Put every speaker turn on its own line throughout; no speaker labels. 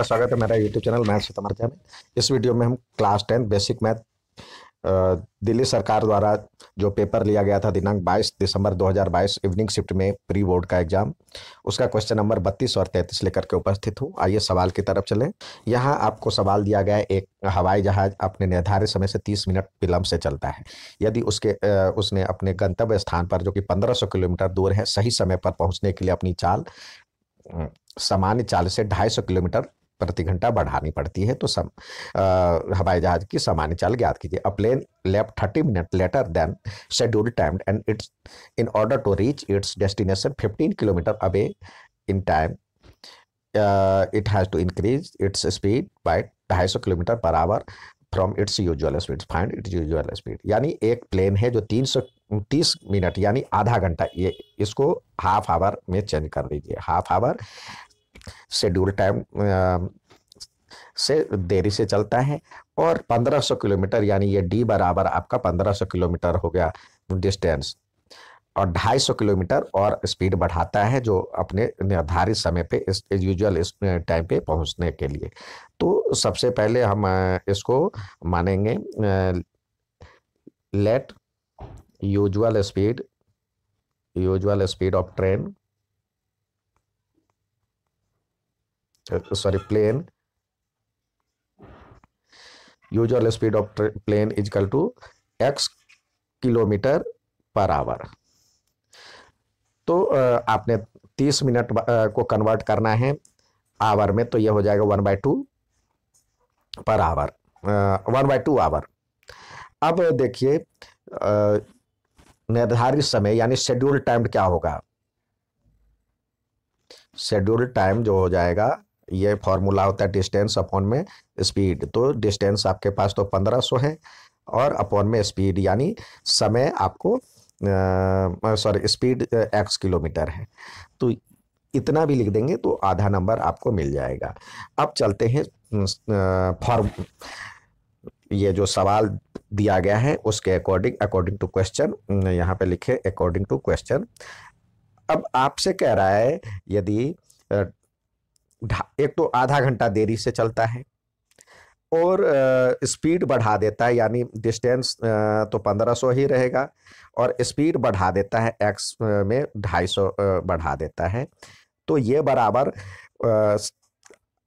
आपका स्वागत है मेरा यूट्यूब चैनल मैथ सितमर्जा में इस वीडियो में हम class ten basic math Delhi सरकार द्वारा जो पेपर लिया गया था दिनांक 22 दिसंबर 2022 इवनिंग शिफ्ट में प्री बोर्ड का एग्जाम उसका क्वेश्चन नंबर 32 और 33 लेकर के उपस्थित हूँ आइए सवाल की तरफ चलें यहाँ आपको सवाल दिया गया है एक हवाई जहाज अपने निर्धारित समय से 30 मिनट विलंब से चलता है यदि उसके उसने अपने गंतव्य स्थान पर जो कि पंद्रह किलोमीटर दूर है सही समय पर पहुँचने के लिए अपनी चाल सामान्य चाल से 250 किलोमीटर प्रति घंटा बढ़ानी पड़ती है तो सम हवाई जहाज की सामान्य चाल ज्ञात कीजिए a plane left thirty minute later than scheduled time and its in order to reach its destination fifteen kilometer away in time it has to increase its speed by ढाई सौ kilometer per hour from its usual speed find its usual speed यानी एक plane है जो तीन सौ तीस minute यानी आधा घंटा ये इसको हाफ आवर में चेंज कर दीजिए हाफ आवर शेड्यूल टाइम से देरी से चलता है और 1500 किलोमीटर यानी ये डी बराबर आपका 1500 किलोमीटर हो गया डिस्टेंस और 250 किलोमीटर और स्पीड बढ़ाता है जो अपने निर्धारित समय पे इस यूजुअल इस टाइम पे पहुंचने के लिए तो सबसे पहले हम इसको मानेंगे let usual speed usual speed of train sorry plane usual speed of plane is equal to kilometer per hour तो uh, आपने तीस मिनट uh, को कन्वर्ट करना है आवर में तो ये हो जाएगा one by two per hour one by two hour अब देखिए uh, निर्धारित समय यानी शेड्यूल टाइम क्या होगा शेड्यूल टाइम जो हो जाएगा ये फॉर्मूला होता है डिस्टेंस अपॉन में स्पीड तो डिस्टेंस आपके पास तो पंद्रह सौ है और अपॉन में स्पीड यानी समय आपको सॉरी स्पीड एक्स किलोमीटर है तो इतना भी लिख देंगे तो आधा नंबर आपको मिल जाएगा अब चलते हैं फॉर्म ये जो सवाल दिया गया है उसके अकॉर्डिंग अकॉर्डिंग टू क्वेश्चन यहाँ पे लिखे अकॉर्डिंग टू क्वेश्चन अब आपसे कह रहा है यदि एक तो आधा घंटा देरी से चलता है और स्पीड बढ़ा देता है यानी डिस्टेंस तो 1500 ही रहेगा और स्पीड बढ़ा देता है एक्स में 250 बढ़ा देता है तो ये बराबर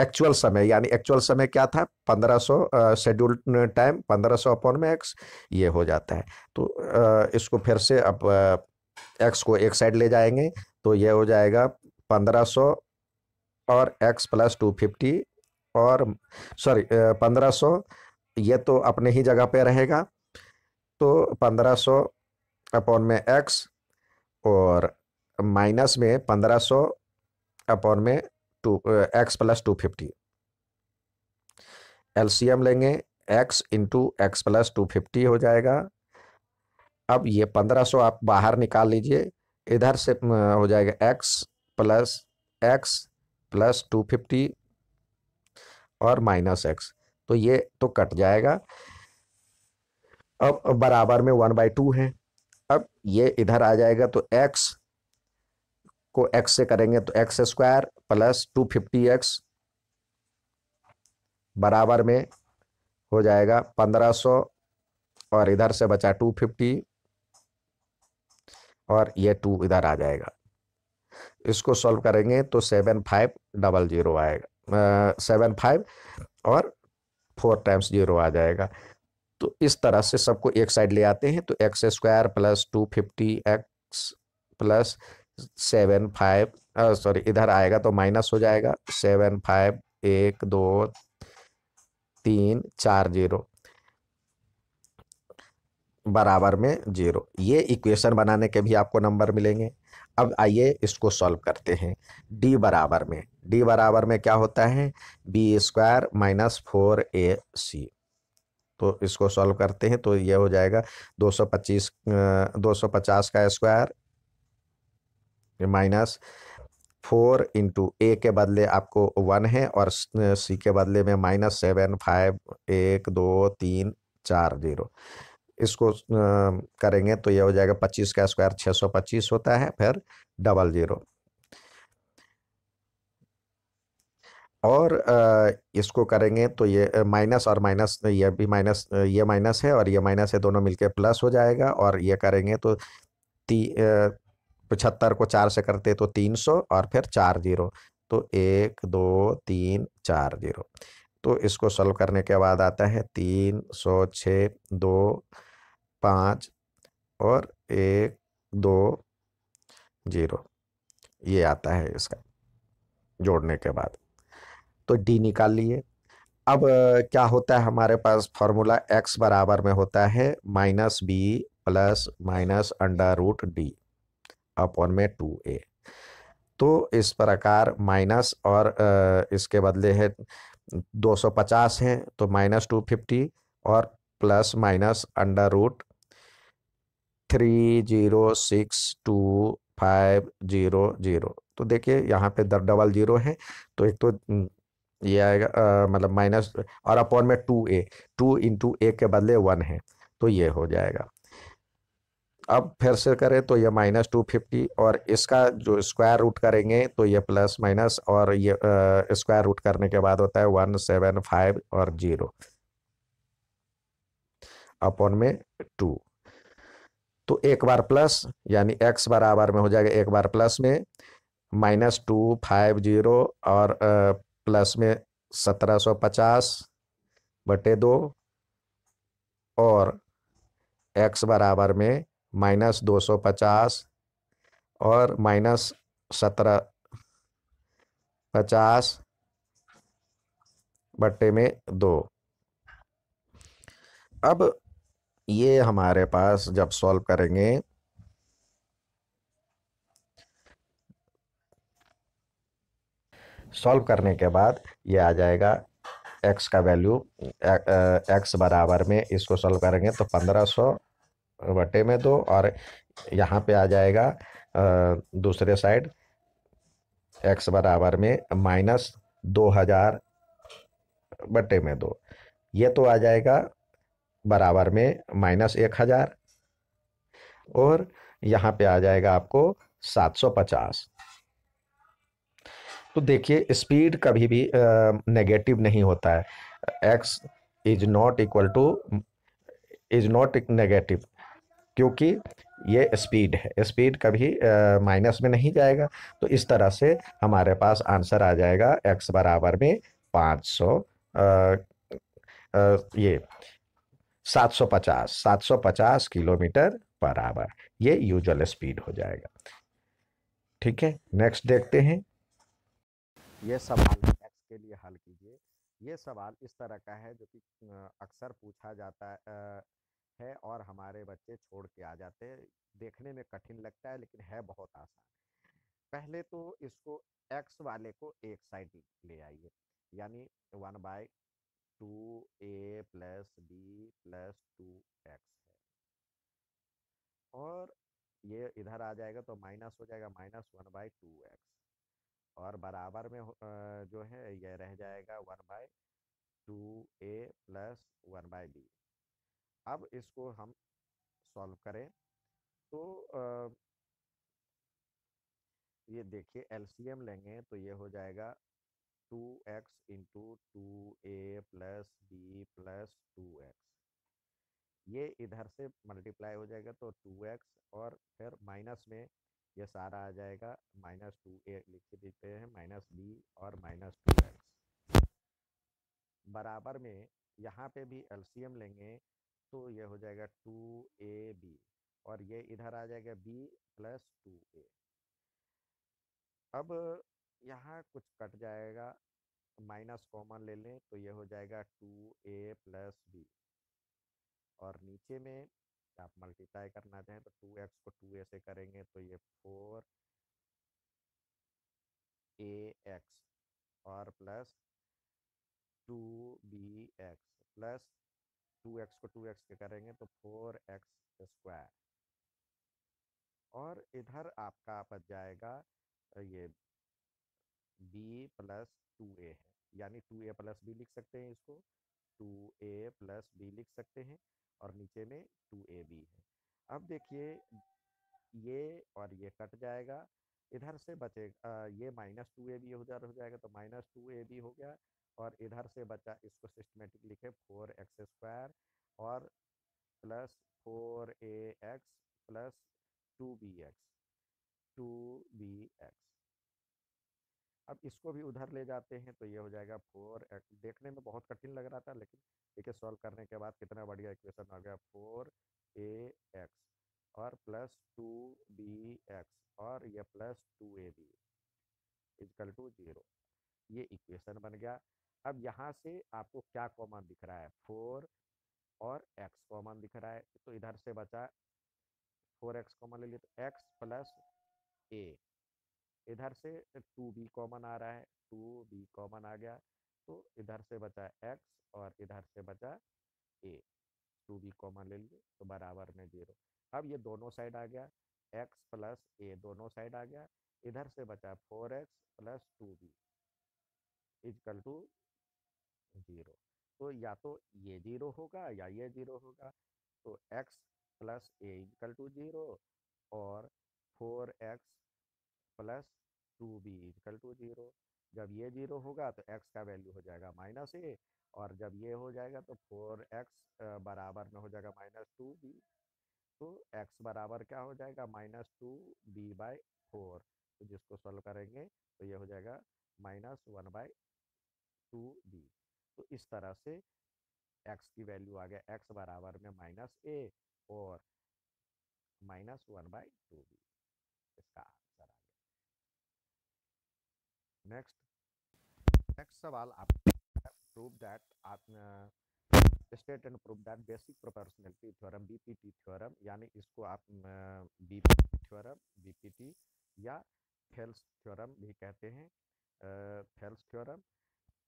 एक्चुअल समय यानी एक्चुअल समय क्या था 1500 शेड्यूल टाइम 1500 अपॉन में एक्स ये हो जाता है तो आ, इसको फिर से अब एक्स को एक साइड ले जाएंगे तो ये हो जाएगा 1500 और एक्स प्लस टू फिफ्टी और सॉरी पंद्रह सौ ये तो अपने ही जगह पे रहेगा तो पंद्रह सौ अपॉन में एक्स और माइनस में पंद्रह सौ अपॉन में two X plus two fifty LCM लेंगे X into X plus two fifty हो जाएगा अब ये पंद्रह सौ आप बाहर निकाल लीजिए इधर से हो जाएगा X plus X plus two fifty और माइनस एक्स तो ये तो कट जाएगा अब बराबर में वन बाई टू है अब ये इधर आ जाएगा तो एक्स को एक्स से करेंगे तो X square plus two fifty X बराबर में हो जाएगा पंद्रह सौ और इधर से बचा टू फिफ्टी और ये टू इधर आ जाएगा इसको सॉल्व करेंगे तो सेवन फाइव डबल जीरो आएगा सेवन फाइव और फोर टाइम्स जीरो आ जाएगा तो इस तरह से सबको एक साइड ले आते हैं तो X square plus two fifty X plus seven five sorry इधर आएगा तो माइनस हो जाएगा सेवन फाइव एक दो तीन चार जीरो बराबर में जीरो ये इक्वेशन बनाने के भी आपको नंबर मिलेंगे अब आइए इसको सॉल्व करते हैं d बराबर में d बराबर में क्या होता है B square minus four A C तो इसको सॉल्व करते हैं तो ये हो जाएगा 225 250 का square minus four into A के बदले आपको वन है और सी के बदले में माइनस सेवन फाइव एक दो तीन चार जीरो इसको करेंगे तो ये हो जाएगा पच्चीस का स्क्वायर छः सौ पच्चीस होता है फिर डबल ज़ीरो और इसको करेंगे तो ये माइनस और माइनस ये भी माइनस ये माइनस है और ये माइनस है दोनों मिलके प्लस हो जाएगा और ये करेंगे तो ती पचहत्तर को चार से करते तो तीन सौ और फिर चार जीरो तो एक दो तीन चार जीरो तो इसको सॉल्व करने के बाद आता है तीन सौ छः दो पाँच और एक दो जीरो ये आता है इसका जोड़ने के बाद तो डी निकाल लिए अब क्या होता है हमारे पास फॉर्मूला एक्स बराबर में होता है minus B plus minus under root D upon में टू ए तो इस प्रकार माइनस और इसके बदले है 250 हैं तो माइनस टू फिफ्टी और plus minus under root three zero six two five zero zero तो देखिए यहाँ पे दर डबल जीरो है तो एक तो ये आएगा मतलब माइनस और अपॉन में two A two into A के बदले वन है तो ये हो जाएगा अब फिर से करें तो ये माइनस टू फिफ्टी और इसका जो स्क्वायर रूट करेंगे तो ये प्लस माइनस और ये स्क्वायर रूट करने के बाद होता है वन सेवन फाइव और जीरो अपॉन में टू तो एक बार प्लस यानी एक्स बराबर में हो जाएगा एक बार प्लस में माइनस टू फाइव जीरो और प्लस में सत्रह सौ पचास बटे दो और एक्स बराबर में माइनस दो सौ पचास और माइनस सत्रह पचास बट्टे में दो अब ये हमारे पास जब सॉल्व करेंगे सॉल्व करने के बाद ये आ जाएगा एक्स का वैल्यू एक्स बराबर में इसको सॉल्व करेंगे तो पंद्रह सौ बटे में दो और यहाँ पे आ जाएगा दूसरे साइड एक्स बराबर में माइनस दो हज़ार बटे में दो ये तो आ जाएगा बराबर में माइनस एक हज़ार और यहाँ पे आ जाएगा आपको सात सौ पचास तो देखिए स्पीड कभी भी नेगेटिव नहीं होता है X is not equal to is not negative क्योंकि ये स्पीड है स्पीड कभी माइनस में नहीं जाएगा तो इस तरह से हमारे पास आंसर आ जाएगा एक्स बराबर में पाँच सौ ये 750 750 किलोमीटर पर आवर ये यूजल स्पीड हो जाएगा ठीक है नेक्स्ट देखते हैं ये सवाल एक्स के लिए हल कीजिए ये सवाल इस तरह का है जो कि अक्सर पूछा जाता है और हमारे बच्चे छोड़ के आ जाते हैं देखने में कठिन लगता है लेकिन है बहुत आसान पहले तो इसको एक्स वाले को एक साइड ले आइए यानी one by two A plus B plus two X है और ये इधर आ जाएगा तो माइनस हो जाएगा minus one by two X और बराबर में जो है यह रह जाएगा one by two A plus one by B अब इसको हम सॉल्व करें तो ये देखिए एलसीएम लेंगे तो ये हो जाएगा two X into two A plus B plus two X ये इधर से मल्टीप्लाई हो जाएगा तो टू एक्स और फिर माइनस में ये सारा आ जाएगा माइनस टू ए लिख देते हैं माइनस बी और माइनस टू एक्स बराबर में यहाँ पे भी एलसीएम लेंगे तो ये हो जाएगा टू ए बी और ये इधर आ जाएगा बी प्लस टू ए अब यहाँ कुछ कट जाएगा माइनस कॉमन ले लें तो ये हो जाएगा टू ए प्लस बी और नीचे में आप मल्टीप्लाई करना चाहें तो टू एक्स को टू ए से करेंगे तो ये फोर ए एक्स और plus two B X plus two X को टू एक्स के करेंगे तो फोर एक्स स्क्वायर और इधर आपका बच जाएगा ये बी प्लस टू ए है यानी टू ए प्लस बी लिख सकते हैं इसको टू ए प्लस बी लिख सकते हैं और नीचे में टू ए बी है अब देखिए ये और ये कट जाएगा इधर से बचेगा ये माइनस टू ए बी हो जा हो जाएगा तो माइनस टू ए बी हो गया और इधर से बचा इसको सिस्टमेटिक लिखे फोर एक्स स्क्वायर और plus four A X plus two B X two B X अब इसको भी उधर ले जाते हैं तो ये हो जाएगा फोर एक्स देखने में बहुत कठिन लग रहा था लेकिन देखिए सॉल्व करने के बाद कितना बढ़िया इक्वेशन आ गया फोर ए एक्स और प्लस टू बी एक्स और ये plus two A B equal to zero ये इक्वेशन बन गया अब यहाँ से आपको क्या कॉमन दिख रहा है फोर और एक्स कॉमन दिख रहा है तो इधर से बचा फोर एक्स कॉमन ले लिया तो एक्स प्लस ए इधर से टू बी कॉमन आ रहा है टू बी कॉमन आ गया तो इधर से बचा एक्स और इधर से बचा ए टू बी कॉमन ले लिए तो बराबर में जीरो अब ये दोनों साइड आ गया एक्स प्लस ए दोनों साइड आ गया इधर से बचा four X plus two B equal to zero तो या तो ये जीरो होगा या ये जीरो होगा तो X plus A equal to zero और four X plus two B equal to zero जब ये जीरो होगा तो एक्स का वैल्यू हो जाएगा माइनस ए और जब ये हो जाएगा तो फोर एक्स बराबर में हो जाएगा माइनस टू बी तो एक्स बराबर क्या हो जाएगा minus two B by four तो जिसको सॉल्व करेंगे तो ये हो जाएगा minus one by two B तो इस तरह से एक्स की वैल्यू आ गया एक्स बराबर में माइनस ए और minus one by two B इसका नेक्स्ट नेक्स्ट सवाल आप प्रूव दैट आप state and prove that basic proportionality theorem BPT theorem यानी इसको आप बीपीटी थ्योरम बीपीटी या फेल्स थ्योरम भी कहते हैं फेल्स थ्योरम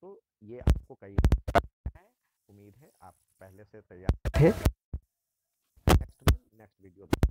तो ये आपको कई है उम्मीद है आप पहले से तैयार थे नेक्स्ट नेक्स्ट वीडियो में